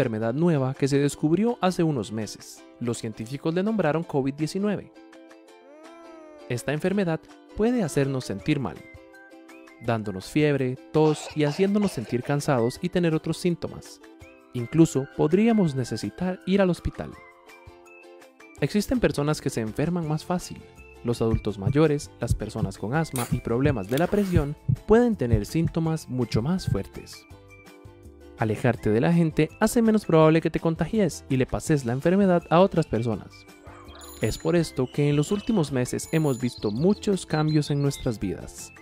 enfermedad nueva que se descubrió hace unos meses. Los científicos le nombraron COVID-19. Esta enfermedad puede hacernos sentir mal, dándonos fiebre, tos y haciéndonos sentir cansados y tener otros síntomas. Incluso podríamos necesitar ir al hospital. Existen personas que se enferman más fácil. Los adultos mayores, las personas con asma y problemas de la presión pueden tener síntomas mucho más fuertes. Alejarte de la gente hace menos probable que te contagies y le pases la enfermedad a otras personas. Es por esto que en los últimos meses hemos visto muchos cambios en nuestras vidas.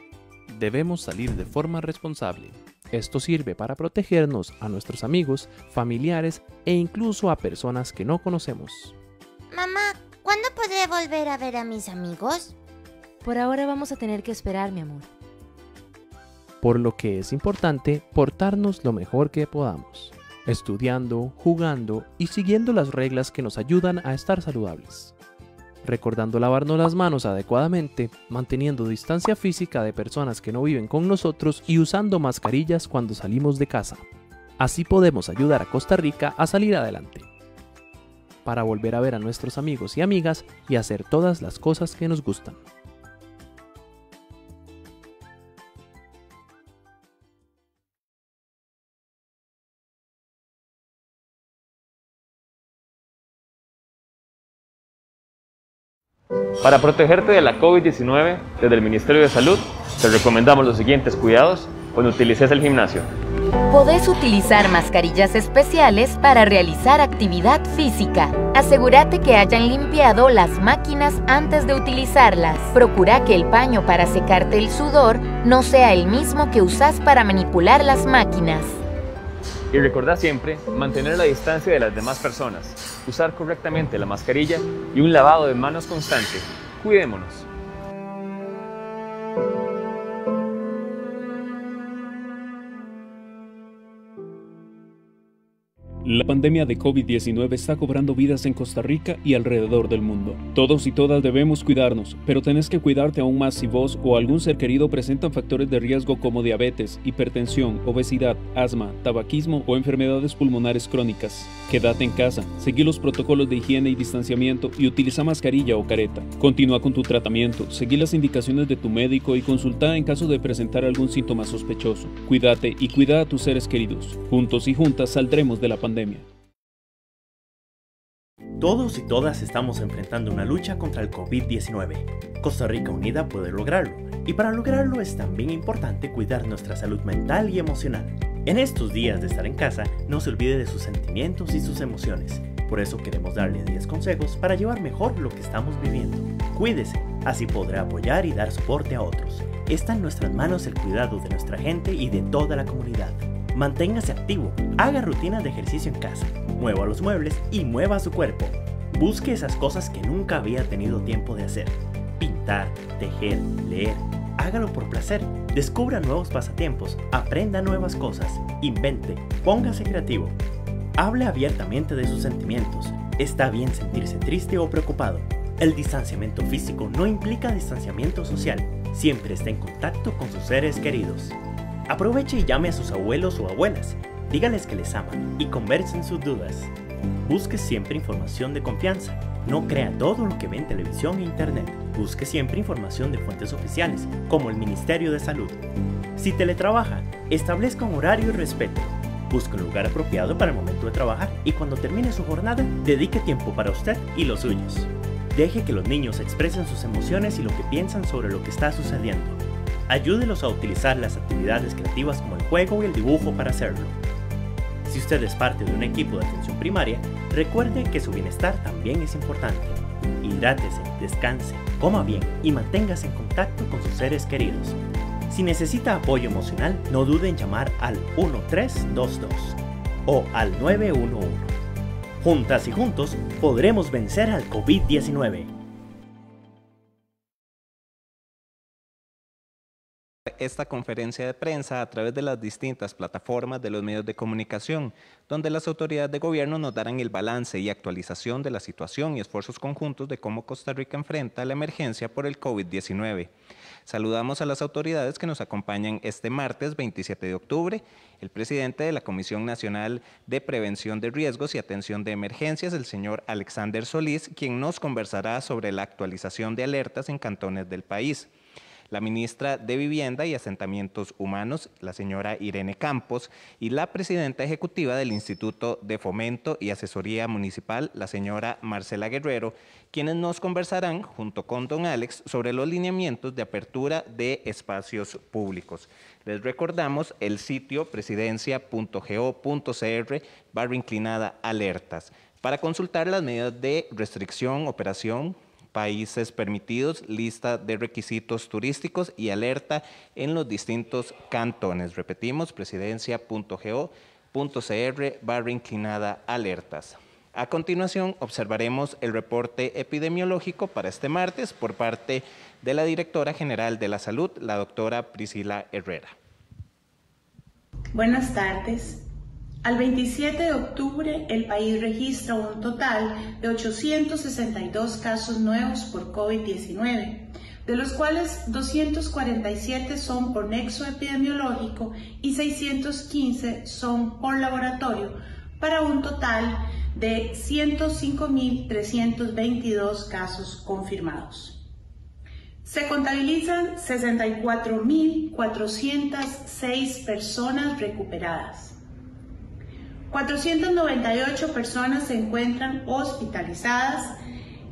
Debemos salir de forma responsable. Esto sirve para protegernos a nuestros amigos, familiares e incluso a personas que no conocemos. Mamá, ¿cuándo podré volver a ver a mis amigos? Por ahora vamos a tener que esperar, mi amor por lo que es importante portarnos lo mejor que podamos, estudiando, jugando y siguiendo las reglas que nos ayudan a estar saludables. Recordando lavarnos las manos adecuadamente, manteniendo distancia física de personas que no viven con nosotros y usando mascarillas cuando salimos de casa. Así podemos ayudar a Costa Rica a salir adelante. Para volver a ver a nuestros amigos y amigas y hacer todas las cosas que nos gustan. Para protegerte de la COVID-19, desde el Ministerio de Salud, te recomendamos los siguientes cuidados cuando utilices el gimnasio. Podés utilizar mascarillas especiales para realizar actividad física. Asegúrate que hayan limpiado las máquinas antes de utilizarlas. Procura que el paño para secarte el sudor no sea el mismo que usas para manipular las máquinas. Y recordá siempre mantener la distancia de las demás personas, usar correctamente la mascarilla y un lavado de manos constante. Cuidémonos. La pandemia de COVID-19 está cobrando vidas en Costa Rica y alrededor del mundo. Todos y todas debemos cuidarnos, pero tenés que cuidarte aún más si vos o algún ser querido presentan factores de riesgo como diabetes, hipertensión, obesidad, asma, tabaquismo o enfermedades pulmonares crónicas. Quédate en casa, seguí los protocolos de higiene y distanciamiento y utiliza mascarilla o careta. Continúa con tu tratamiento, seguí las indicaciones de tu médico y consulta en caso de presentar algún síntoma sospechoso. Cuídate y cuida a tus seres queridos. Juntos y juntas saldremos de la pandemia. Todos y todas estamos enfrentando una lucha contra el COVID-19. Costa Rica Unida puede lograrlo, y para lograrlo es también importante cuidar nuestra salud mental y emocional. En estos días de estar en casa, no se olvide de sus sentimientos y sus emociones. Por eso queremos darle 10 consejos para llevar mejor lo que estamos viviendo. Cuídese, así podrá apoyar y dar soporte a otros. Está en nuestras manos el cuidado de nuestra gente y de toda la comunidad. Manténgase activo, haga rutinas de ejercicio en casa, mueva los muebles y mueva su cuerpo. Busque esas cosas que nunca había tenido tiempo de hacer. Pintar, tejer, leer. Hágalo por placer. Descubra nuevos pasatiempos, aprenda nuevas cosas, invente, póngase creativo. Hable abiertamente de sus sentimientos. Está bien sentirse triste o preocupado. El distanciamiento físico no implica distanciamiento social. Siempre esté en contacto con sus seres queridos. Aproveche y llame a sus abuelos o abuelas, dígales que les aman y conversen sus dudas. Busque siempre información de confianza. No crea todo lo que ve en televisión e internet. Busque siempre información de fuentes oficiales, como el Ministerio de Salud. Si teletrabaja, establezca un horario y respeto. Busque un lugar apropiado para el momento de trabajar y cuando termine su jornada, dedique tiempo para usted y los suyos. Deje que los niños expresen sus emociones y lo que piensan sobre lo que está sucediendo ayúdelos a utilizar las actividades creativas como el juego y el dibujo para hacerlo. Si usted es parte de un equipo de atención primaria, recuerde que su bienestar también es importante. Hidrátese, descanse, coma bien y manténgase en contacto con sus seres queridos. Si necesita apoyo emocional, no dude en llamar al 1322 o al 911. Juntas y juntos podremos vencer al COVID-19. esta conferencia de prensa a través de las distintas plataformas de los medios de comunicación, donde las autoridades de gobierno nos darán el balance y actualización de la situación y esfuerzos conjuntos de cómo Costa Rica enfrenta la emergencia por el COVID-19. Saludamos a las autoridades que nos acompañan este martes 27 de octubre, el presidente de la Comisión Nacional de Prevención de Riesgos y Atención de Emergencias, el señor Alexander Solís, quien nos conversará sobre la actualización de alertas en cantones del país la ministra de Vivienda y Asentamientos Humanos, la señora Irene Campos, y la presidenta ejecutiva del Instituto de Fomento y Asesoría Municipal, la señora Marcela Guerrero, quienes nos conversarán junto con don Alex sobre los lineamientos de apertura de espacios públicos. Les recordamos el sitio presidencia.go.cr barra inclinada alertas para consultar las medidas de restricción, operación, países permitidos, lista de requisitos turísticos y alerta en los distintos cantones. Repetimos, presidencia.go.cr barra inclinada alertas. A continuación, observaremos el reporte epidemiológico para este martes por parte de la Directora General de la Salud, la doctora Priscila Herrera. Buenas tardes. Al 27 de octubre, el país registra un total de 862 casos nuevos por COVID-19, de los cuales 247 son por nexo epidemiológico y 615 son por laboratorio, para un total de 105.322 casos confirmados. Se contabilizan 64.406 personas recuperadas. 498 personas se encuentran hospitalizadas.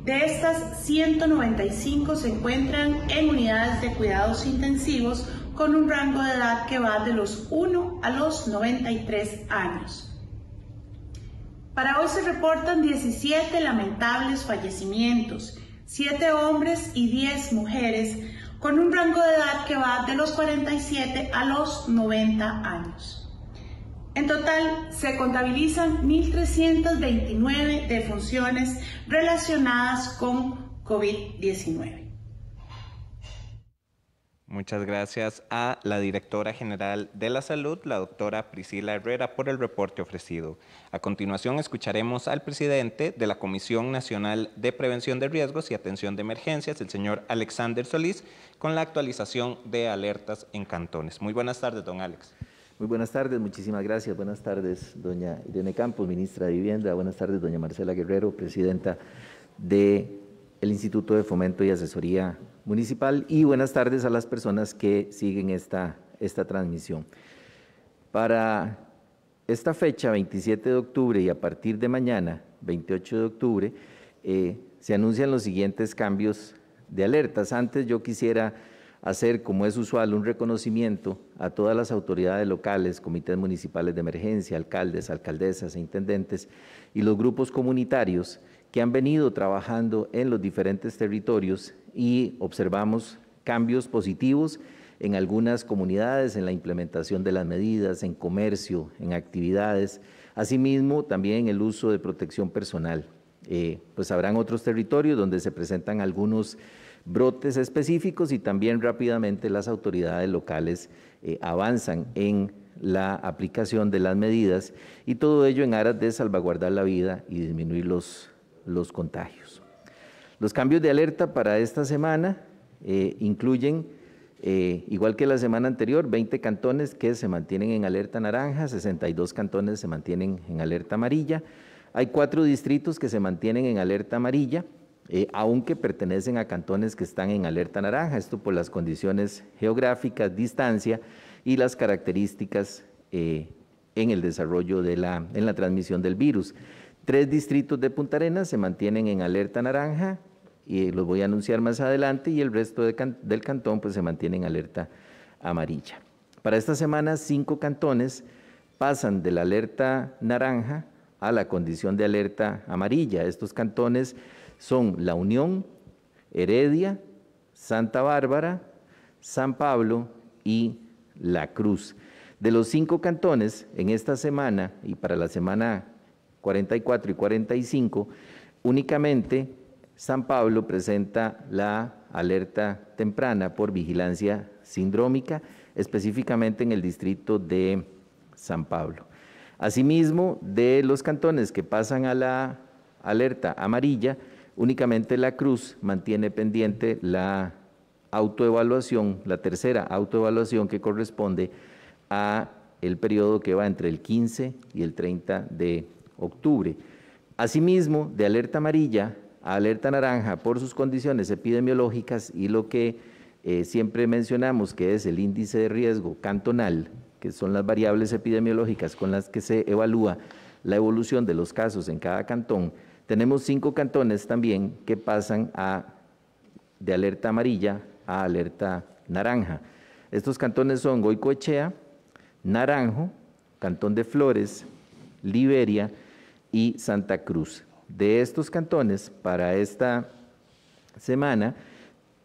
De estas, 195 se encuentran en unidades de cuidados intensivos con un rango de edad que va de los 1 a los 93 años. Para hoy se reportan 17 lamentables fallecimientos, 7 hombres y 10 mujeres, con un rango de edad que va de los 47 a los 90 años. En total se contabilizan 1.329 defunciones relacionadas con COVID-19. Muchas gracias a la directora general de la salud, la doctora Priscila Herrera, por el reporte ofrecido. A continuación escucharemos al presidente de la Comisión Nacional de Prevención de Riesgos y Atención de Emergencias, el señor Alexander Solís, con la actualización de alertas en cantones. Muy buenas tardes, don Alex. Muy buenas tardes, muchísimas gracias. Buenas tardes, doña Irene Campos, ministra de Vivienda. Buenas tardes, doña Marcela Guerrero, presidenta de Instituto de Fomento y Asesoría Municipal. Y buenas tardes a las personas que siguen esta, esta transmisión. Para esta fecha, 27 de octubre, y a partir de mañana, 28 de octubre, eh, se anuncian los siguientes cambios de alertas. Antes yo quisiera hacer, como es usual, un reconocimiento a todas las autoridades locales, comités municipales de emergencia, alcaldes, alcaldesas e intendentes y los grupos comunitarios que han venido trabajando en los diferentes territorios y observamos cambios positivos en algunas comunidades, en la implementación de las medidas, en comercio, en actividades, asimismo también el uso de protección personal. Eh, pues habrán otros territorios donde se presentan algunos brotes específicos y también rápidamente las autoridades locales eh, avanzan en la aplicación de las medidas y todo ello en aras de salvaguardar la vida y disminuir los, contagios. Los cambios de alerta para esta semana eh, incluyen, eh, igual que la semana anterior, 20 cantones que se mantienen en alerta naranja, 62 cantones se mantienen en alerta amarilla, hay cuatro distritos que se mantienen en alerta amarilla, eh, aunque pertenecen a cantones que están en alerta naranja, esto por las condiciones geográficas, distancia y las características eh, en el desarrollo de la, en la transmisión del virus. Tres distritos de Punta Arenas se mantienen en alerta naranja y los voy a anunciar más adelante y el resto del cantón pues se mantiene en alerta amarilla. Para esta semana cinco cantones pasan de la alerta naranja a la condición de alerta amarilla. Estos cantones son La Unión, Heredia, Santa Bárbara, San Pablo y La Cruz. De los cinco cantones, en esta semana y para la semana 44 y 45, únicamente San Pablo presenta la alerta temprana por vigilancia sindrómica, específicamente en el distrito de San Pablo. Asimismo, de los cantones que pasan a la alerta amarilla, Únicamente la cruz mantiene pendiente la autoevaluación, la tercera autoevaluación que corresponde a el periodo que va entre el 15 y el 30 de octubre. Asimismo, de alerta amarilla a alerta naranja por sus condiciones epidemiológicas y lo que eh, siempre mencionamos que es el índice de riesgo cantonal, que son las variables epidemiológicas con las que se evalúa la evolución de los casos en cada cantón, tenemos cinco cantones también que pasan de alerta amarilla a alerta naranja. Estos cantones son Goicoechea, Naranjo, Cantón de Flores, Liberia y Santa Cruz. De estos cantones, para esta semana,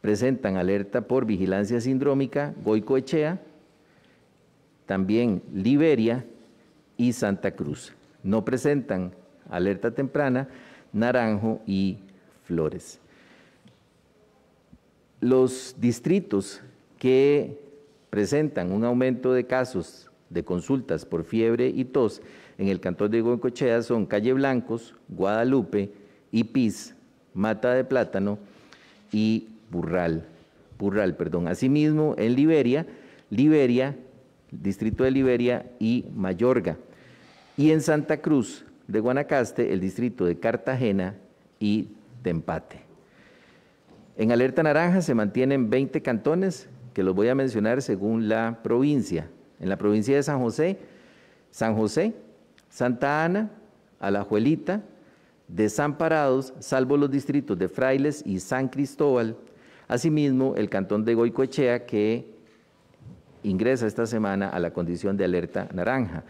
presentan alerta por vigilancia sindrómica Goicoechea, también Liberia y Santa Cruz. No presentan alerta temprana naranjo y flores. Los distritos que presentan un aumento de casos de consultas por fiebre y tos en el cantón de Goncochea son Calle Blancos, Guadalupe, Ipiz, Mata de Plátano y Burral. Burral perdón. Asimismo, en Liberia, Liberia, distrito de Liberia y Mayorga. Y en Santa Cruz, de Guanacaste, el distrito de Cartagena y Empate. En alerta naranja se mantienen 20 cantones, que los voy a mencionar según la provincia. En la provincia de San José, San José, Santa Ana, Alajuelita, Desamparados, salvo los distritos de Frailes y San Cristóbal. Asimismo, el cantón de Goicoechea, que ingresa esta semana a la condición de alerta naranja.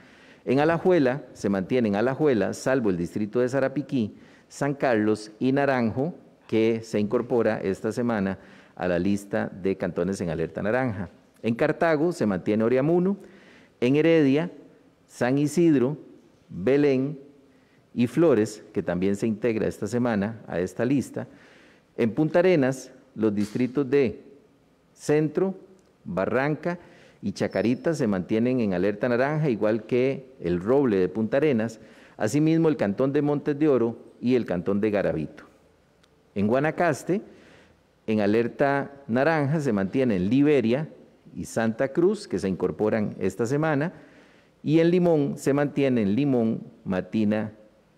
En Alajuela se mantienen Alajuela, salvo el distrito de Sarapiquí, San Carlos y Naranjo, que se incorpora esta semana a la lista de cantones en alerta naranja. En Cartago se mantiene Oriamuno, en Heredia, San Isidro, Belén y Flores, que también se integra esta semana a esta lista. En Punta Arenas, los distritos de Centro, Barranca y Chacarita se mantienen en alerta naranja, igual que el Roble de Punta Arenas, asimismo el Cantón de Montes de Oro y el Cantón de Garabito. En Guanacaste, en alerta naranja se mantienen Liberia y Santa Cruz, que se incorporan esta semana, y en Limón se mantienen Limón, Matina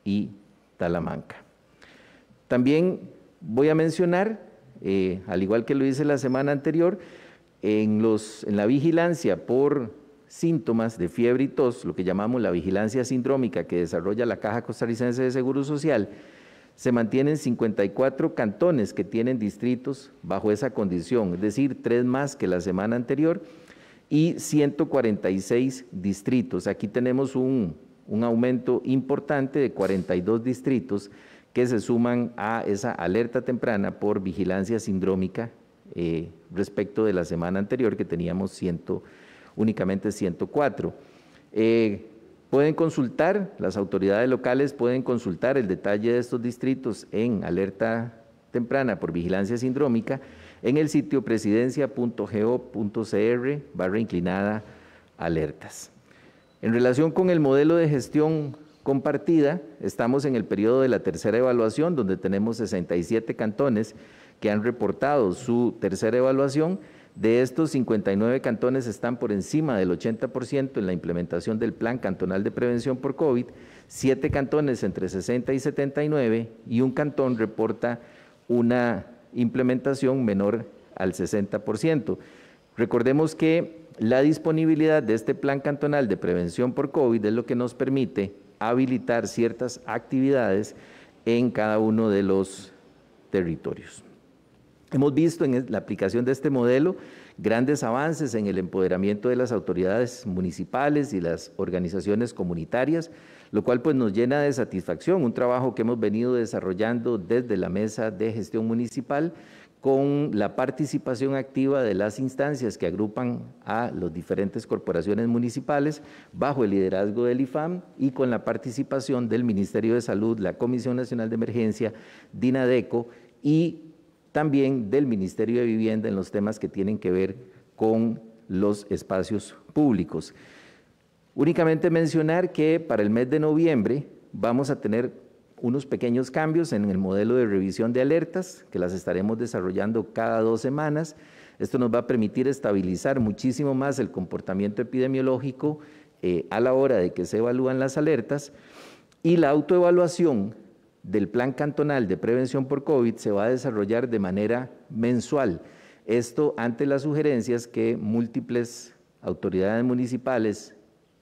y Talamanca. También voy a mencionar, eh, al igual que lo hice la semana anterior, en, la vigilancia por síntomas de fiebre y tos, lo que llamamos la vigilancia sindrómica que desarrolla la Caja Costarricense de Seguro Social, se mantienen 54 cantones que tienen distritos bajo esa condición, es decir, tres más que la semana anterior y 146 distritos. Aquí tenemos un, un aumento importante de 42 distritos que se suman a esa alerta temprana por vigilancia sindrómica eh, respecto de la semana anterior que teníamos únicamente 104. Eh, pueden consultar, las autoridades locales pueden consultar el detalle de estos distritos en alerta temprana por vigilancia sindrómica en el sitio presidencia.go.cr barra inclinada alertas. En relación con el modelo de gestión compartida, estamos en el periodo de la tercera evaluación, donde tenemos 67 cantones que han reportado su tercera evaluación. De estos, 59 cantones están por encima del 80% en la implementación del Plan Cantonal de Prevención por COVID, siete cantones entre 60 y 79 y un cantón reporta una implementación menor al 60%. Recordemos que la disponibilidad de este Plan Cantonal de Prevención por COVID es lo que nos permite habilitar ciertas actividades en cada uno de los territorios. Hemos visto en la aplicación de este modelo grandes avances en el empoderamiento de las autoridades municipales y las organizaciones comunitarias, lo cual pues nos llena de satisfacción, un trabajo que hemos venido desarrollando desde la mesa de gestión municipal con la participación activa de las instancias que agrupan a los diferentes corporaciones municipales bajo el liderazgo del IFAM y con la participación del Ministerio de Salud, la Comisión Nacional de Emergencia, DINADECO y también del Ministerio de Vivienda en los temas que tienen que ver con los espacios públicos. Únicamente mencionar que para el mes de noviembre vamos a tener unos pequeños cambios en el modelo de revisión de alertas, que las estaremos desarrollando cada dos semanas. Esto nos va a permitir estabilizar muchísimo más el comportamiento epidemiológico eh, a la hora de que se evalúan las alertas y la autoevaluación del Plan Cantonal de Prevención por COVID se va a desarrollar de manera mensual. Esto ante las sugerencias que múltiples autoridades municipales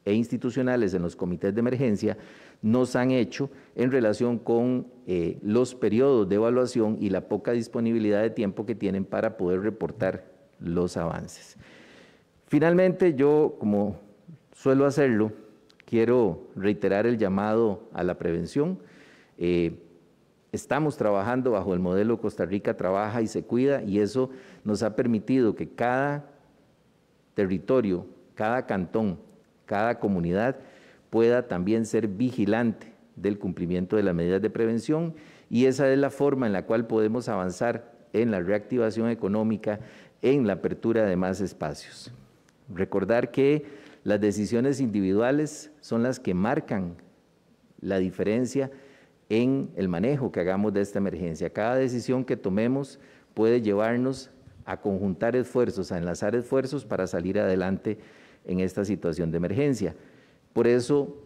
e institucionales en los comités de emergencia nos han hecho en relación con eh, los periodos de evaluación y la poca disponibilidad de tiempo que tienen para poder reportar los avances. Finalmente, yo, como suelo hacerlo, quiero reiterar el llamado a la prevención eh, estamos trabajando bajo el modelo Costa Rica trabaja y se cuida y eso nos ha permitido que cada territorio, cada cantón, cada comunidad pueda también ser vigilante del cumplimiento de las medidas de prevención y esa es la forma en la cual podemos avanzar en la reactivación económica, en la apertura de más espacios. Recordar que las decisiones individuales son las que marcan la diferencia en el manejo que hagamos de esta emergencia. Cada decisión que tomemos puede llevarnos a conjuntar esfuerzos, a enlazar esfuerzos para salir adelante en esta situación de emergencia. Por eso,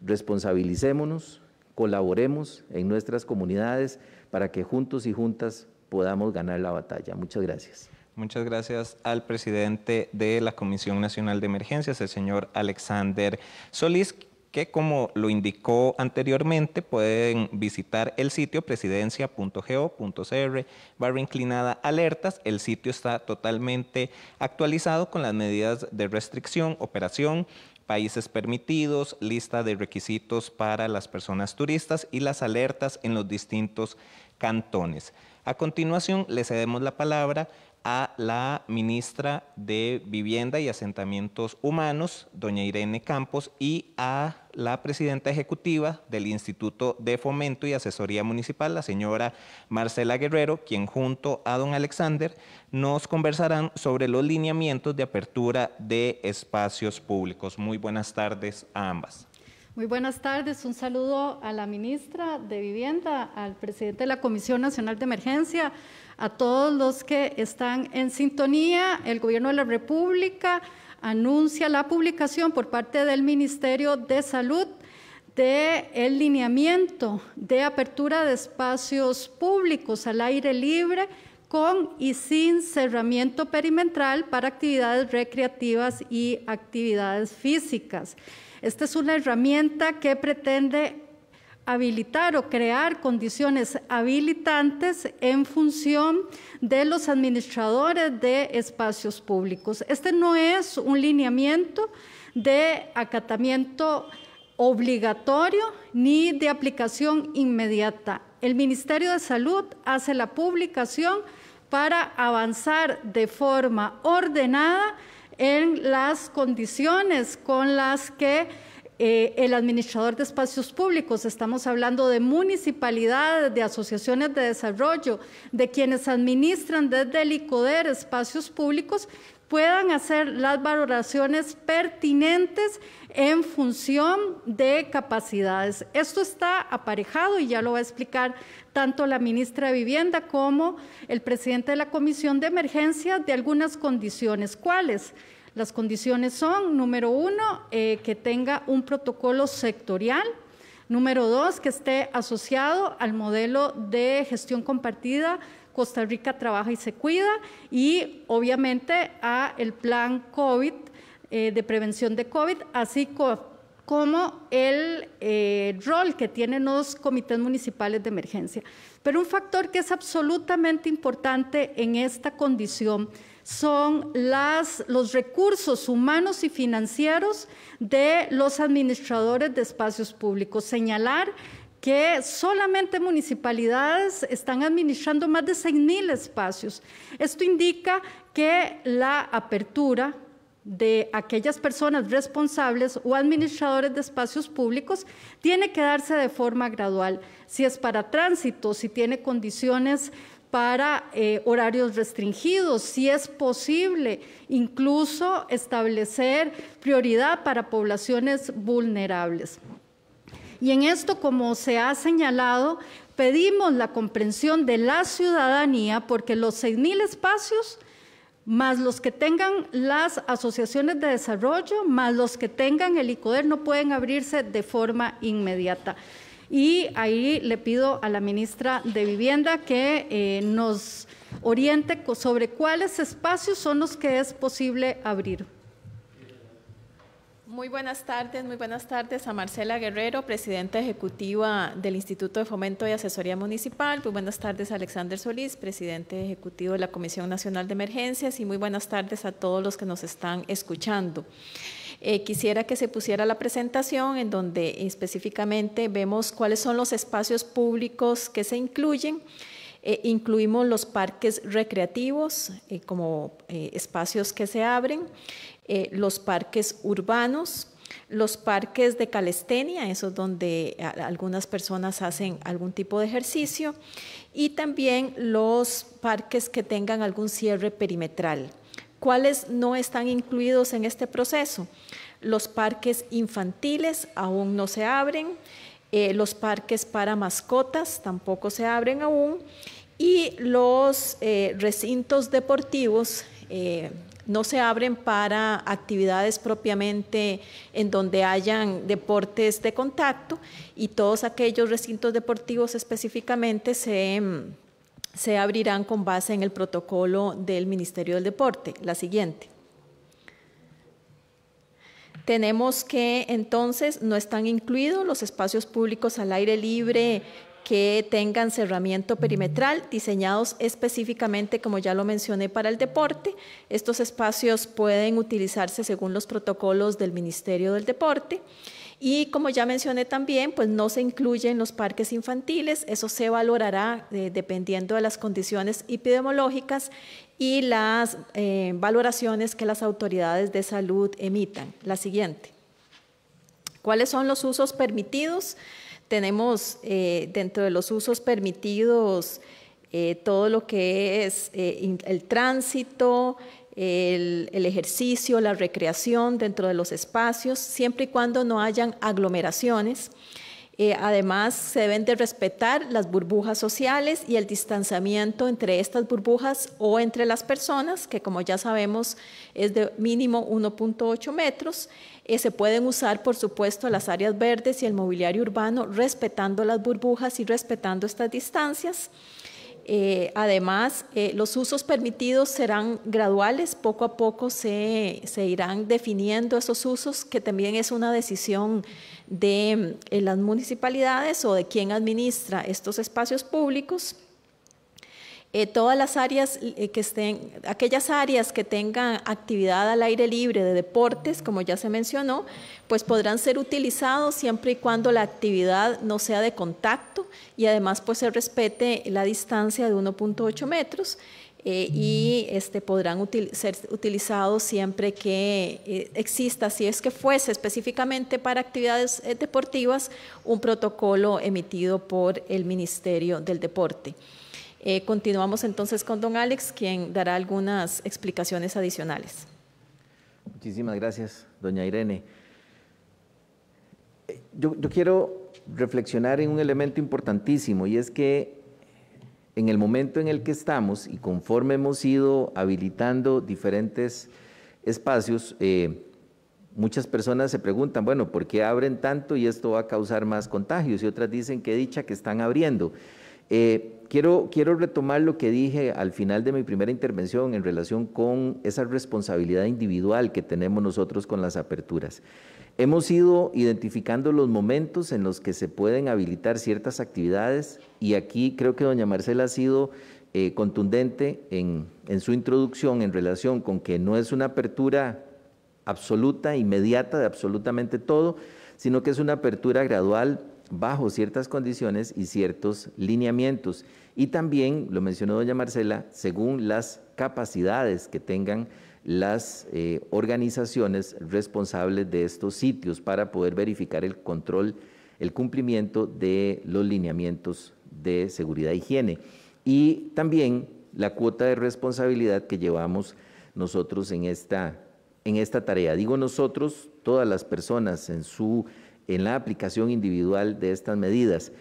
responsabilicémonos, colaboremos en nuestras comunidades para que juntos y juntas podamos ganar la batalla. Muchas gracias. Muchas gracias al presidente de la Comisión Nacional de Emergencias, el señor Alexander Solís, que como lo indicó anteriormente, pueden visitar el sitio presidencia.go.cr barra inclinada alertas. El sitio está totalmente actualizado con las medidas de restricción, operación, países permitidos, lista de requisitos para las personas turistas y las alertas en los distintos cantones. A continuación, le cedemos la palabra a la ministra de Vivienda y Asentamientos Humanos, doña Irene Campos, y a la presidenta ejecutiva del Instituto de Fomento y Asesoría Municipal, la señora Marcela Guerrero, quien junto a don Alexander nos conversarán sobre los lineamientos de apertura de espacios públicos. Muy buenas tardes a ambas. Muy buenas tardes, un saludo a la ministra de Vivienda, al presidente de la Comisión Nacional de Emergencia, a todos los que están en sintonía. El Gobierno de la República anuncia la publicación por parte del Ministerio de Salud de lineamiento de apertura de espacios públicos al aire libre con y sin cerramiento perimetral para actividades recreativas y actividades físicas. Esta es una herramienta que pretende habilitar o crear condiciones habilitantes en función de los administradores de espacios públicos. Este no es un lineamiento de acatamiento obligatorio ni de aplicación inmediata. El Ministerio de Salud hace la publicación para avanzar de forma ordenada en las condiciones con las que eh, el administrador de espacios públicos, estamos hablando de municipalidades, de asociaciones de desarrollo, de quienes administran desde el ICODER espacios públicos, puedan hacer las valoraciones pertinentes en función de capacidades. Esto está aparejado y ya lo va a explicar tanto la ministra de Vivienda como el presidente de la Comisión de Emergencias de algunas condiciones. ¿Cuáles? Las condiciones son, número uno, eh, que tenga un protocolo sectorial, número dos, que esté asociado al modelo de gestión compartida Costa Rica trabaja y se cuida y obviamente a el plan COVID eh, de prevención de COVID, así como el eh, rol que tienen los comités municipales de emergencia. Pero un factor que es absolutamente importante en esta condición son los recursos humanos y financieros de los administradores de espacios públicos. Señalar que solamente municipalidades están administrando más de 6.000 espacios. Esto indica que la apertura de aquellas personas responsables o administradores de espacios públicos tiene que darse de forma gradual. Si es para tránsito, si tiene condiciones para eh, horarios restringidos, si es posible, incluso establecer prioridad para poblaciones vulnerables. Y en esto, como se ha señalado, pedimos la comprensión de la ciudadanía porque los 6.000 espacios más los que tengan las asociaciones de desarrollo, más los que tengan el ICODER, no pueden abrirse de forma inmediata. Y ahí le pido a la ministra de Vivienda que eh, nos oriente sobre cuáles espacios son los que es posible abrir. Muy buenas tardes, muy buenas tardes a Marcela Guerrero, presidenta ejecutiva del Instituto de Fomento y Asesoría Municipal. Muy buenas tardes a Alexander Solís, presidente ejecutivo de la Comisión Nacional de Emergencias. Y muy buenas tardes a todos los que nos están escuchando. Eh, quisiera que se pusiera la presentación en donde específicamente vemos cuáles son los espacios públicos que se incluyen. Eh, incluimos los parques recreativos eh, como espacios que se abren, los parques urbanos, los parques de calistenia, eso es donde algunas personas hacen algún tipo de ejercicio, y también los parques que tengan algún cierre perimetral. ¿Cuáles no están incluidos en este proceso? los parques infantiles aún no se abren, eh, los parques para mascotas tampoco se abren aún y los eh, recintos deportivos eh, no se abren para actividades propiamente en donde hayan deportes de contacto y todos aquellos recintos deportivos específicamente se em, abrirán con base en el protocolo del Ministerio del Deporte. La siguiente. Tenemos que entonces no están incluidos los espacios públicos al aire libre que tengan cerramiento perimetral diseñados específicamente, como ya lo mencioné, para el deporte. Estos espacios pueden utilizarse según los protocolos del Ministerio del Deporte. Y como ya mencioné también, pues no se incluyen los parques infantiles, eso se valorará eh, dependiendo de las condiciones epidemiológicas y las eh, valoraciones que las autoridades de salud emitan. La siguiente. ¿Cuáles son los usos permitidos? Tenemos eh, dentro de los usos permitidos eh, todo lo que es el tránsito, el, el, ejercicio, la recreación dentro de los espacios, siempre y cuando no hayan aglomeraciones. Eh, además, se deben de respetar las burbujas sociales y el distanciamiento entre estas burbujas o entre las personas, que como ya sabemos es de mínimo 1.8 metros. Eh, se pueden usar, por supuesto, las áreas verdes y el mobiliario urbano respetando las burbujas y respetando estas distancias. Eh, además, los usos permitidos serán graduales, poco a poco se, se, irán definiendo esos usos, que también es una decisión de mm, las municipalidades o de quien administra estos espacios públicos. Eh, todas las áreas eh, que estén, aquellas áreas que tengan actividad al aire libre de deportes, como ya se mencionó, pues podrán ser utilizados siempre y cuando la actividad no sea de contacto y además pues se respete la distancia de 1.8 metros eh, y este, podrán ser utilizados siempre que eh, exista, si es que fuese específicamente para actividades eh, deportivas, un protocolo emitido por el Ministerio del Deporte. continuamos entonces con don Alex, quien dará algunas explicaciones adicionales. Muchísimas gracias, doña Irene. yo quiero reflexionar en un elemento importantísimo y es que en el momento en el que estamos y conforme hemos ido habilitando diferentes espacios, eh, muchas personas se preguntan, bueno, ¿por qué abren tanto y esto va a causar más contagios? Y otras dicen, qué dicha que están abriendo. Eh, quiero, quiero retomar lo que dije al final de mi primera intervención en relación con esa responsabilidad individual que tenemos nosotros con las aperturas. Hemos ido identificando los momentos en los que se pueden habilitar ciertas actividades y aquí creo que doña Marcela ha sido eh, contundente en, en su introducción en relación con que no es una apertura absoluta, inmediata de absolutamente todo, sino que es una apertura gradual bajo ciertas condiciones y ciertos lineamientos. Y también, lo mencionó doña Marcela, según las capacidades que tengan las eh, organizaciones responsables de estos sitios para poder verificar el control, el cumplimiento de los lineamientos de seguridad e higiene. Y también la cuota de responsabilidad que llevamos nosotros en esta, tarea. Digo nosotros, todas las personas en, su, en la aplicación individual de estas medidas.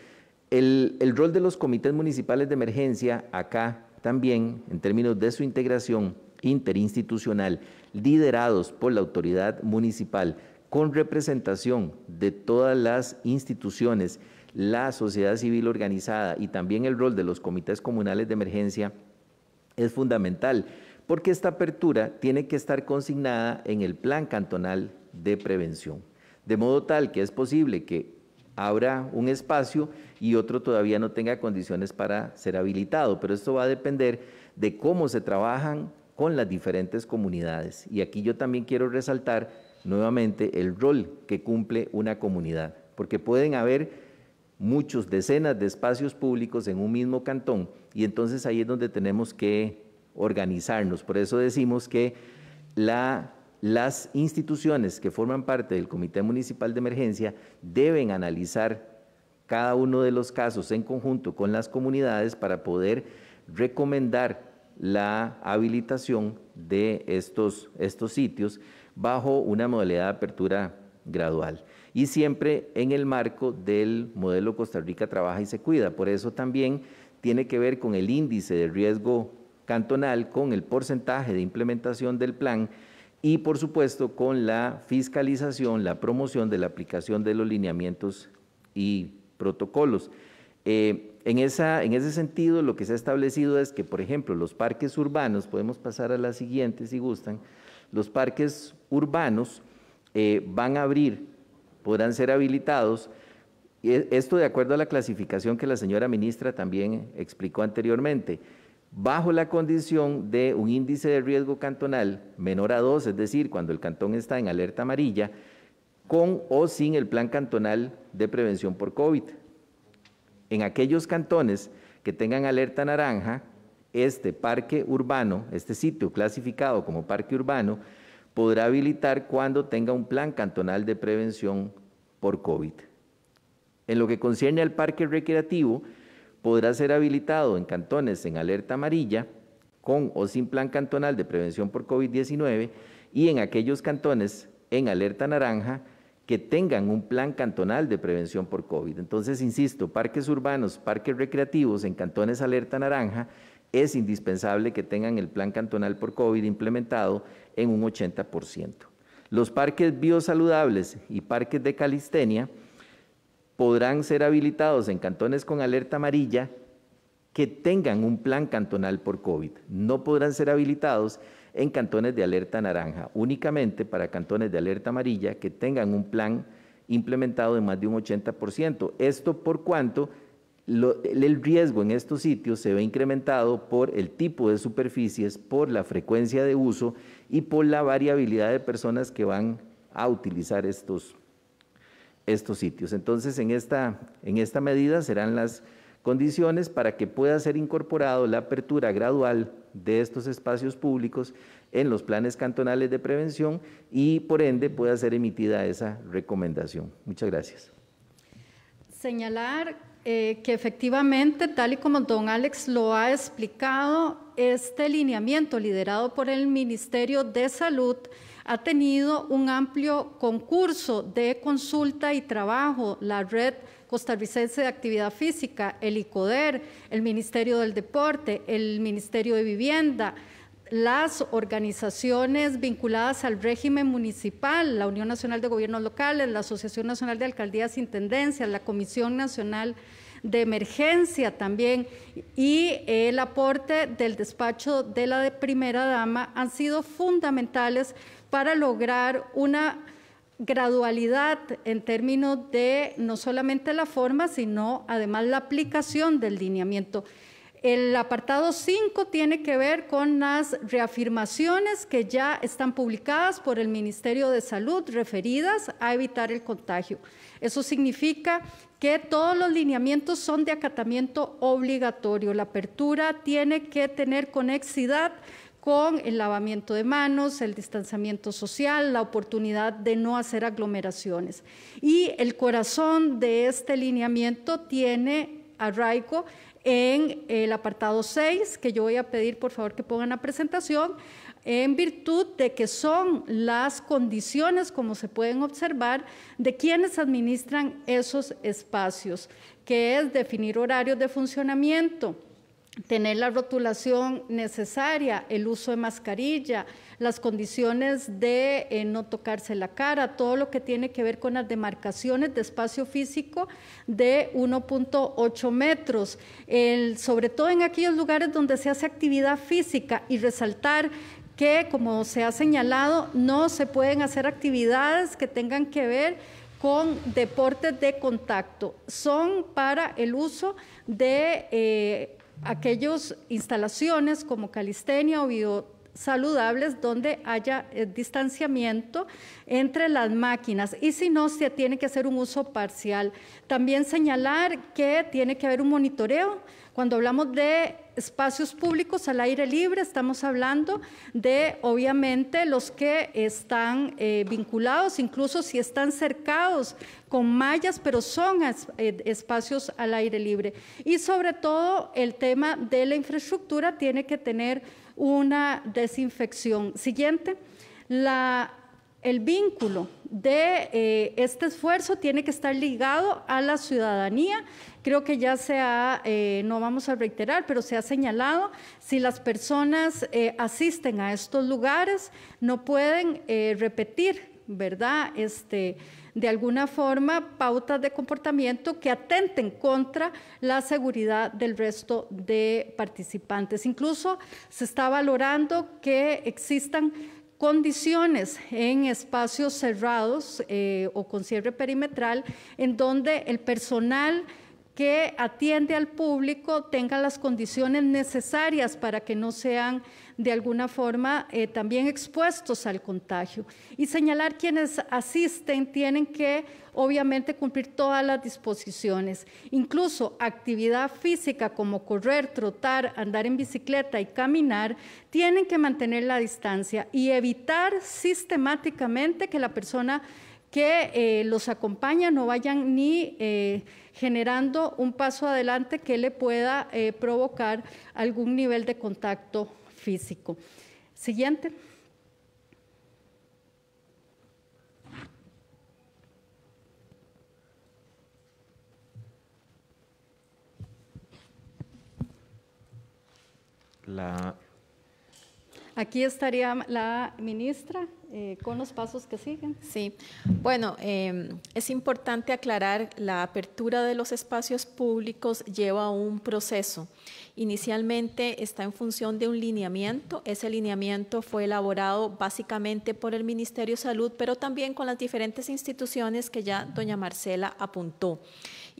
el rol de los comités municipales de emergencia acá también, en términos de su integración interinstitucional liderados por la autoridad municipal con representación de todas las instituciones, la sociedad civil organizada y también el rol de los comités comunales de emergencia es fundamental, porque esta apertura tiene que estar consignada en el plan cantonal de prevención, de modo tal que es posible que habrá un espacio y otro todavía no tenga condiciones para ser habilitado, pero esto va a depender de cómo se trabajan con las diferentes comunidades. Y aquí yo también quiero resaltar nuevamente el rol que cumple una comunidad, porque pueden haber muchos, decenas de espacios públicos en un mismo cantón y entonces ahí es donde tenemos que organizarnos. Por eso decimos que las instituciones que forman parte del Comité Municipal de Emergencia deben analizar cada uno de los casos en conjunto con las comunidades para poder recomendar la habilitación de estos, estos sitios bajo una modalidad de apertura gradual y siempre en el marco del modelo Costa Rica trabaja y se cuida. Por eso también tiene que ver con el índice de riesgo cantonal, con el porcentaje de implementación del plan y por supuesto con la fiscalización, la promoción de la aplicación de los lineamientos y protocolos. Eh, en, ese sentido, lo que se ha establecido es que, por ejemplo, los parques urbanos, podemos pasar a la siguiente si gustan, los parques urbanos eh, van a abrir, podrán ser habilitados, e, esto de acuerdo a la clasificación que la señora ministra también explicó anteriormente, bajo la condición de un índice de riesgo cantonal menor a 2, es decir, cuando el cantón está en alerta amarilla, con o sin el plan cantonal de prevención por COVID. En aquellos cantones que tengan alerta naranja, este parque urbano, este sitio clasificado como parque urbano, podrá habilitar cuando tenga un plan cantonal de prevención por COVID. En lo que concierne al parque recreativo, podrá ser habilitado en cantones en alerta amarilla, con o sin plan cantonal de prevención por COVID-19, y en aquellos cantones en alerta naranja, que tengan un plan cantonal de prevención por COVID. Entonces, insisto, parques urbanos, parques recreativos en cantones alerta naranja, es indispensable que tengan el plan cantonal por COVID implementado en un 80%. Los parques biosaludables y parques de calistenia podrán ser habilitados en cantones con alerta amarilla que tengan un plan cantonal por COVID. No podrán ser habilitados en cantones de alerta naranja, únicamente para cantones de alerta amarilla que tengan un plan implementado de más de un 80%. Esto por cuanto el riesgo en estos sitios se ve incrementado por el tipo de superficies, por la frecuencia de uso y por la variabilidad de personas que van a utilizar estos, estos sitios. Entonces, en esta, en esta medida serán las condiciones para que pueda ser incorporado la apertura gradual de estos espacios públicos en los planes cantonales de prevención y por ende pueda ser emitida esa recomendación. Muchas gracias. Señalar eh, que efectivamente, tal y como don Alex lo ha explicado, este lineamiento liderado por el Ministerio de Salud ha tenido un amplio concurso de consulta y trabajo. La red costarricense de actividad física, el ICODER, el Ministerio del Deporte, el Ministerio de Vivienda, las organizaciones vinculadas al régimen municipal, la Unión Nacional de Gobiernos Locales, la Asociación Nacional de Alcaldías Intendencias, Intendencias, la Comisión Nacional de Emergencia también y el aporte del despacho de la primera dama han sido fundamentales para lograr una gradualidad en términos de no solamente la forma, sino además la aplicación del lineamiento. El apartado 5 tiene que ver con las reafirmaciones que ya están publicadas por el Ministerio de Salud referidas a evitar el contagio. Eso significa que todos los lineamientos son de acatamiento obligatorio. La apertura tiene que tener conexidad con el lavamiento de manos, el distanciamiento social, la oportunidad de no hacer aglomeraciones. Y el corazón de este lineamiento tiene arraigo en el apartado 6, que yo voy a pedir por favor que pongan la presentación, en virtud de que son las condiciones, como se pueden observar, de quienes administran esos espacios, que es definir horarios de funcionamiento, tener la rotulación necesaria, el uso de mascarilla, las condiciones de eh, no tocarse la cara, todo lo que tiene que ver con las demarcaciones de espacio físico de 1.8 metros, sobre todo en aquellos lugares donde se hace actividad física y resaltar que, como se ha señalado, no se pueden hacer actividades que tengan que ver con deportes de contacto. Son para el uso de... Eh, aquellas instalaciones como Calistenia o saludables donde haya eh, distanciamiento entre las máquinas y si no, se tiene que hacer un uso parcial. También señalar que tiene que haber un monitoreo. Cuando hablamos de espacios públicos al aire libre, estamos hablando de, obviamente, los que están eh, vinculados, incluso si están cercados con mallas, pero son eh, espacios al aire libre. Y sobre todo, el tema de la infraestructura tiene que tener una desinfección. Siguiente, el vínculo de eh, este esfuerzo tiene que estar ligado a la ciudadanía. Creo que ya se ha, eh, no vamos a reiterar, pero se ha señalado, si las personas eh, asisten a estos lugares, no pueden repetir, ¿verdad? Este, de alguna forma pautas de comportamiento que atenten contra la seguridad del resto de participantes. Incluso se está valorando que existan condiciones en espacios cerrados eh, o con cierre perimetral en donde el personal que atiende al público tenga las condiciones necesarias para que no sean de alguna forma eh, también expuestos al contagio. Y señalar quienes asisten tienen que obviamente cumplir todas las disposiciones. Incluso actividad física como correr, trotar, andar en bicicleta y caminar, tienen que mantener la distancia y evitar sistemáticamente que la persona que eh, los acompaña no vayan ni eh, generando un paso adelante que le pueda provocar algún nivel de contacto físico. Siguiente. Aquí estaría la ministra eh, con los pasos que siguen. Sí, bueno, em, es importante aclarar, la apertura de los espacios públicos lleva a un proceso Inicialmente está en función de un lineamiento. Ese lineamiento fue elaborado básicamente por el Ministerio de Salud, pero también con las diferentes instituciones que ya doña Marcela apuntó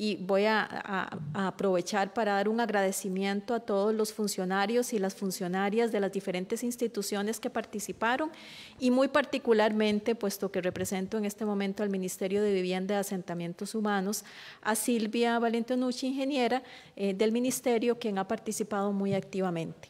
y voy a, aprovechar para dar un agradecimiento a todos los funcionarios y las funcionarias de las diferentes instituciones que participaron y muy particularmente, puesto que represento en este momento al Ministerio de Vivienda y Asentamientos Humanos, a Silvia Valentonucci, ingeniera eh, del Ministerio, quien ha participado muy activamente.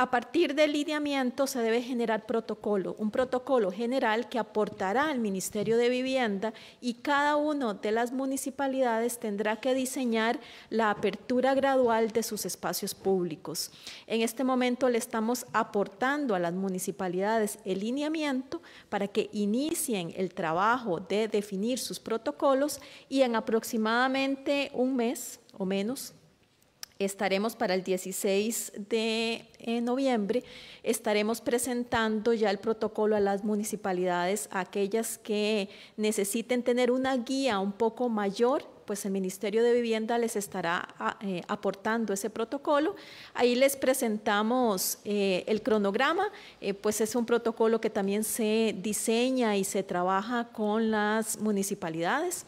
A partir del lineamiento se debe generar protocolo, un protocolo general que aportará al Ministerio de Vivienda y cada una de las municipalidades tendrá que diseñar la apertura gradual de sus espacios públicos. En este momento le estamos aportando a las municipalidades el lineamiento para que inicien el trabajo de definir sus protocolos y en aproximadamente un mes o menos, estaremos para el 16 de eh, noviembre, estaremos presentando ya el protocolo a las municipalidades, a aquellas que necesiten tener una guía un poco mayor pues el Ministerio de Vivienda les estará eh, aportando ese protocolo. Ahí les presentamos eh, el cronograma, pues es un protocolo que también se diseña y se trabaja con las municipalidades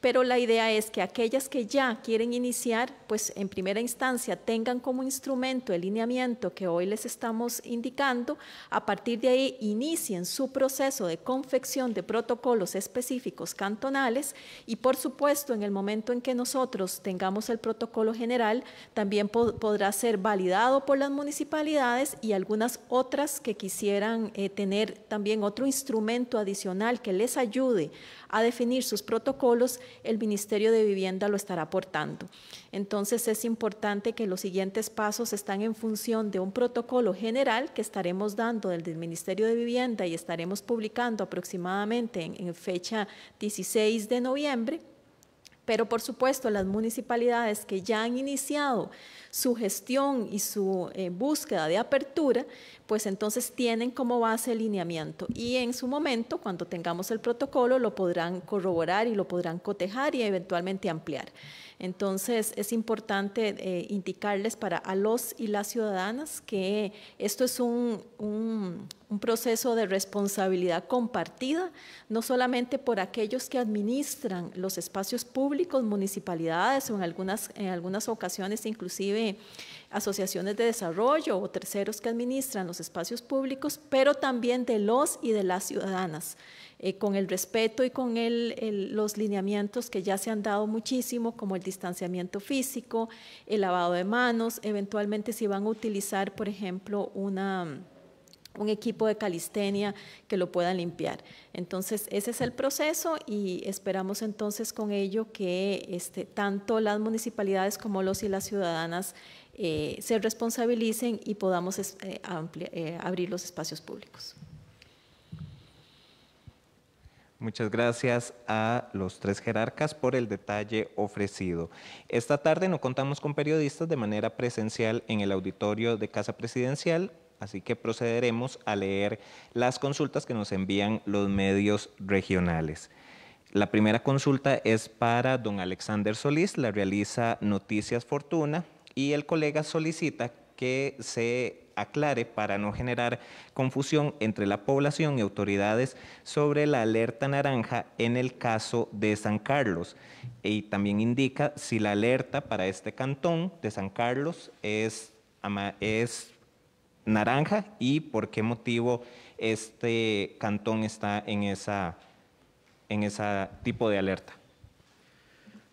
pero la idea es que aquellas que ya quieren iniciar, pues en primera instancia tengan como instrumento el lineamiento que hoy les estamos indicando, a partir de ahí inicien su proceso de confección de protocolos específicos cantonales y por supuesto en el momento en que nosotros tengamos el protocolo general, también podrá ser validado por las municipalidades y algunas otras que quisieran eh, tener también otro instrumento adicional que les ayude a definir sus protocolos el Ministerio de Vivienda lo estará aportando. Entonces es importante que los siguientes pasos están en función de un protocolo general que estaremos dando del Ministerio de Vivienda y estaremos publicando aproximadamente en, en fecha 16 de noviembre pero por supuesto, las municipalidades que ya han iniciado su gestión y su eh, búsqueda de apertura, pues entonces tienen como base el lineamiento y en su momento, cuando tengamos el protocolo, lo podrán corroborar y lo podrán cotejar y eventualmente ampliar. Entonces, es importante eh, indicarles para a los y las ciudadanas que esto es un, un, un proceso de responsabilidad compartida, no solamente por aquellos que administran los espacios públicos, municipalidades o en algunas, en algunas ocasiones inclusive asociaciones de desarrollo o terceros que administran los espacios públicos, pero también de los y de las ciudadanas. Eh, con el respeto y con el, los lineamientos que ya se han dado muchísimo, como el distanciamiento físico, el lavado de manos, eventualmente si van a utilizar, por ejemplo, una un equipo de calistenia que lo puedan limpiar. Entonces, ese es el proceso y esperamos entonces con ello que este, tanto las municipalidades como los y las ciudadanas eh, se responsabilicen y podamos eh, abrir los espacios públicos. Muchas gracias a los tres jerarcas por el detalle ofrecido. Esta tarde no contamos con periodistas de manera presencial en el auditorio de Casa Presidencial, así que procederemos a leer las consultas que nos envían los medios regionales. La primera consulta es para don Alexander Solís, la realiza Noticias Fortuna, y el colega solicita que se aclare para no generar confusión entre la población y autoridades sobre la alerta naranja en el caso de San Carlos. Y también indica si la alerta para este cantón de San Carlos es, es naranja y por qué motivo este cantón está en esa en ese tipo de alerta.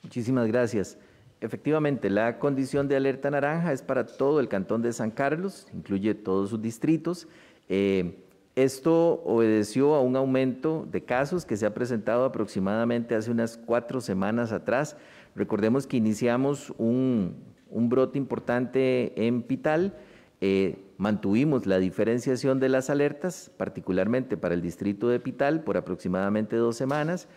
Muchísimas gracias. Efectivamente, la condición de alerta naranja es para todo el cantón de San Carlos, incluye todos sus distritos. Eh, esto obedeció a un aumento de casos que se ha presentado aproximadamente hace unas cuatro semanas atrás. Recordemos que iniciamos un, brote importante en Pital, eh, mantuvimos la diferenciación de las alertas, particularmente para el distrito de Pital, por aproximadamente dos semanas.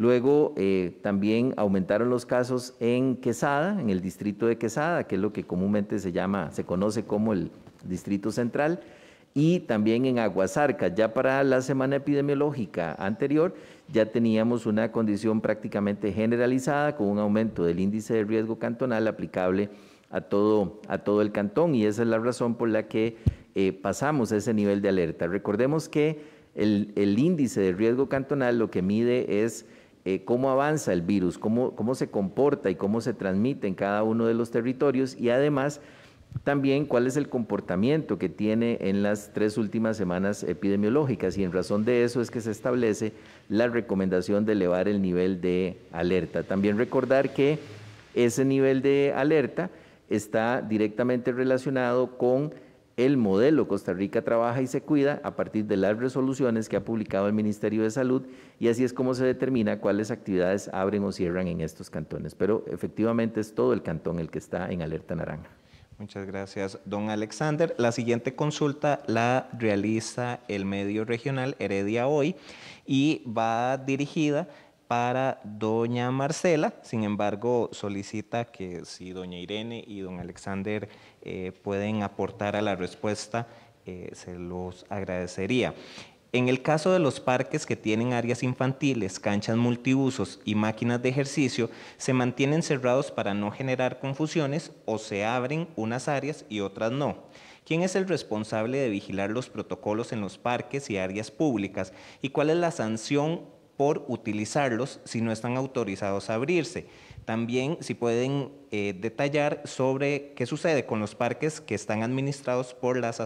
Luego eh, también aumentaron los casos en Quesada, en el distrito de Quesada, que es lo que comúnmente se llama, se conoce como el distrito central, y también en Aguasarca. Ya para la semana epidemiológica anterior ya teníamos una condición prácticamente generalizada con un aumento del índice de riesgo cantonal aplicable a todo, a todo el cantón y esa es la razón por la que eh, pasamos a ese nivel de alerta. Recordemos que el, el índice de riesgo cantonal lo que mide es eh, cómo avanza el virus, cómo, cómo se comporta y cómo se transmite en cada uno de los territorios y además también cuál es el comportamiento que tiene en las tres últimas semanas epidemiológicas y en razón de eso es que se establece la recomendación de elevar el nivel de alerta. También recordar que ese nivel de alerta está directamente relacionado con el modelo Costa Rica trabaja y se cuida a partir de las resoluciones que ha publicado el Ministerio de Salud y así es como se determina cuáles actividades abren o cierran en estos cantones. Pero efectivamente es todo el cantón el que está en alerta naranja. Muchas gracias, don Alexander. La siguiente consulta la realiza el medio regional Heredia Hoy y va dirigida para doña Marcela, sin embargo solicita que si doña Irene y don Alexander eh, pueden aportar a la respuesta, eh, se los agradecería. En el caso de los parques que tienen áreas infantiles, canchas multiusos y máquinas de ejercicio, se mantienen cerrados para no generar confusiones o se abren unas áreas y otras no. ¿Quién es el responsable de vigilar los protocolos en los parques y áreas públicas? ¿Y cuál es la sanción por utilizarlos si no están autorizados a abrirse. También si pueden eh, detallar sobre qué sucede con los parques que están administrados por las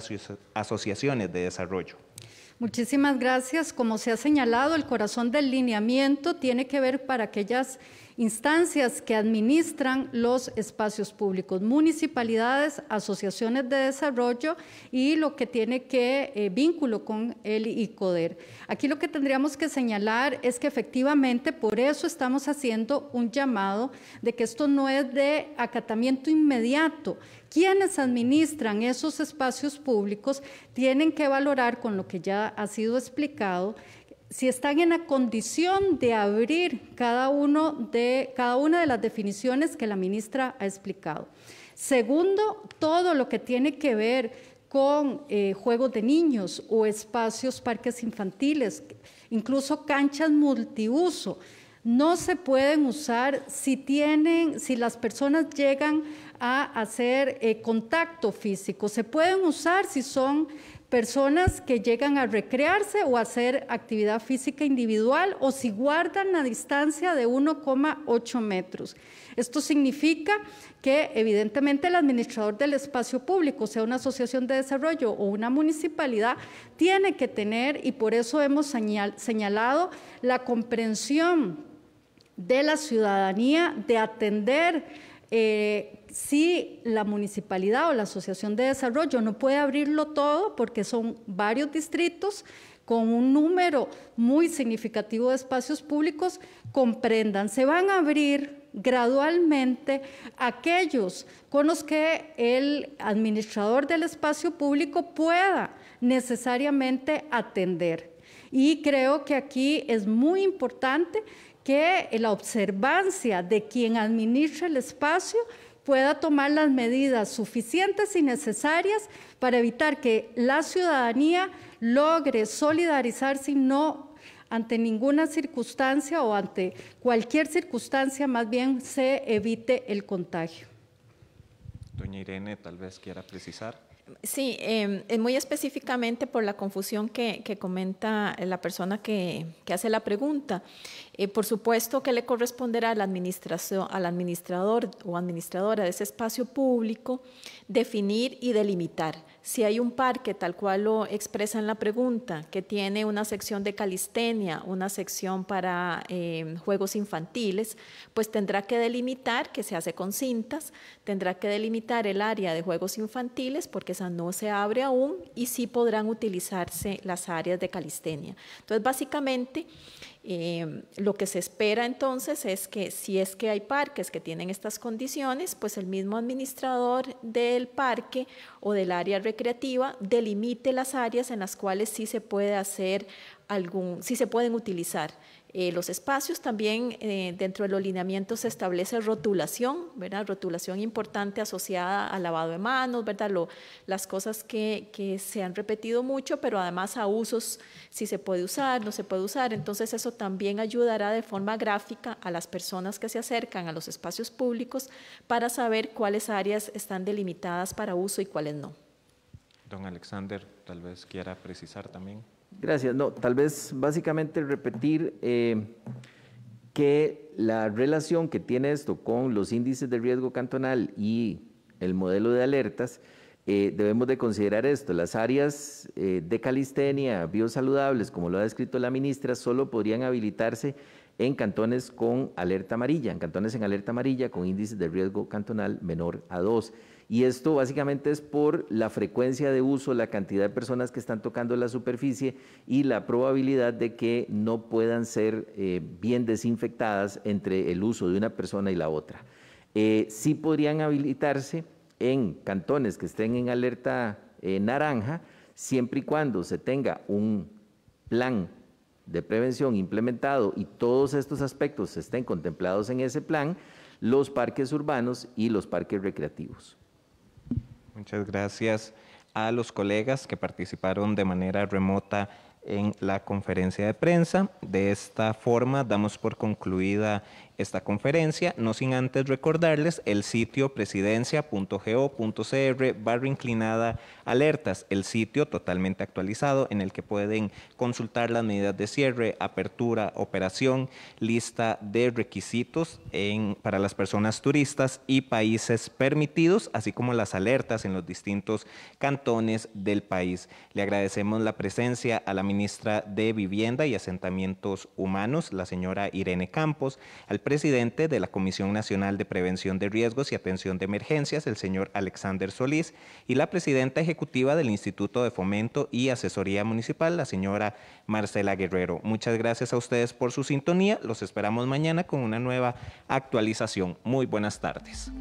asociaciones de desarrollo. Muchísimas gracias. Como se ha señalado, el corazón del lineamiento tiene que ver para aquellas instancias que administran los espacios públicos, municipalidades, asociaciones de desarrollo y lo que tiene que eh, vínculo con el ICODER. Aquí lo que tendríamos que señalar es que efectivamente por eso estamos haciendo un llamado de que esto no es de acatamiento inmediato. Quienes administran esos espacios públicos tienen que valorar con lo que ya ha sido explicado si están en la condición de abrir cada, uno de, cada una de las definiciones que la ministra ha explicado. Segundo, todo lo que tiene que ver con eh, juegos de niños o espacios, parques infantiles, incluso canchas multiuso. No se pueden usar si tienen, si las personas llegan a hacer eh, contacto físico. Se pueden usar si son personas que llegan a recrearse o a hacer actividad física individual o si guardan la distancia de 1,8 metros. Esto significa que evidentemente el administrador del espacio público, sea una asociación de desarrollo o una municipalidad, tiene que tener, y por eso hemos señalado la comprensión de la ciudadanía de atender eh, si la municipalidad o la asociación de desarrollo no puede abrirlo todo porque son varios distritos con un número muy significativo de espacios públicos, comprendan, se van a abrir gradualmente aquellos con los que el administrador del espacio público pueda necesariamente atender. Y creo que aquí es muy importante que la observancia de quien administra el espacio pueda tomar las medidas suficientes y necesarias para evitar que la ciudadanía logre solidarizarse y no ante ninguna circunstancia o ante cualquier circunstancia más bien se evite el contagio. Doña Irene, tal vez quiera precisar. Sí, eh, muy específicamente por la confusión que, comenta la persona que, que hace la pregunta. Eh, por supuesto que le corresponderá al administrador o administradora de ese espacio público definir y delimitar. Si hay un parque, tal cual lo expresa en la pregunta, que tiene una sección de calistenia, una sección para em, juegos infantiles, pues tendrá que delimitar, que se hace con cintas, tendrá que delimitar el área de juegos infantiles, porque esa no se abre aún, y sí podrán utilizarse las áreas de calistenia. Entonces, básicamente, Em, lo que se espera entonces es que si es que hay parques que tienen estas condiciones, pues el mismo administrador del parque o del área recreativa delimite las áreas en las cuales sí se puede hacer algún, sí se pueden utilizar eh, los espacios también eh, dentro de los lineamientos se establece rotulación, ¿verdad? Rotulación importante asociada al lavado de manos, ¿verdad? Lo, las cosas que, que se han repetido mucho, pero además a usos, si se puede usar, no se puede usar. Entonces eso también ayudará de forma gráfica a las personas que se acercan a los espacios públicos para saber cuáles áreas están delimitadas para uso y cuáles no. Don Alexander, tal vez quiera precisar también. Gracias. No, tal vez básicamente repetir eh, que la relación que tiene esto con los índices de riesgo cantonal y el modelo de alertas, eh, debemos de considerar esto, las áreas eh, de calistenia biosaludables, como lo ha descrito la ministra, solo podrían habilitarse en cantones con alerta amarilla, en cantones en alerta amarilla con índices de riesgo cantonal menor a 2. Y esto básicamente es por la frecuencia de uso, la cantidad de personas que están tocando la superficie y la probabilidad de que no puedan ser eh, bien desinfectadas entre el uso de una persona y la otra. Eh, sí podrían habilitarse en cantones que estén en alerta eh, naranja, siempre y cuando se tenga un plan de prevención implementado y todos estos aspectos estén contemplados en ese plan, los parques urbanos y los parques recreativos. Muchas gracias a los colegas que participaron de manera remota en la conferencia de prensa. De esta forma damos por concluida esta conferencia, no sin antes recordarles el sitio presidencia.go.cr barra inclinada alertas, el sitio totalmente actualizado en el que pueden consultar las medidas de cierre, apertura, operación, lista de requisitos para las personas turistas y países permitidos, así como las alertas en los distintos cantones del país. Le agradecemos la presencia a la ministra de Vivienda y Asentamientos Humanos, la señora Irene Campos, al presidente de la Comisión Nacional de Prevención de Riesgos y Atención de Emergencias, el señor Alexander Solís, y la presidenta ejecutiva del Instituto de Fomento y Asesoría Municipal, la señora Marcela Guerrero. Muchas gracias a ustedes por su sintonía. Los esperamos mañana con una nueva actualización. Muy buenas tardes.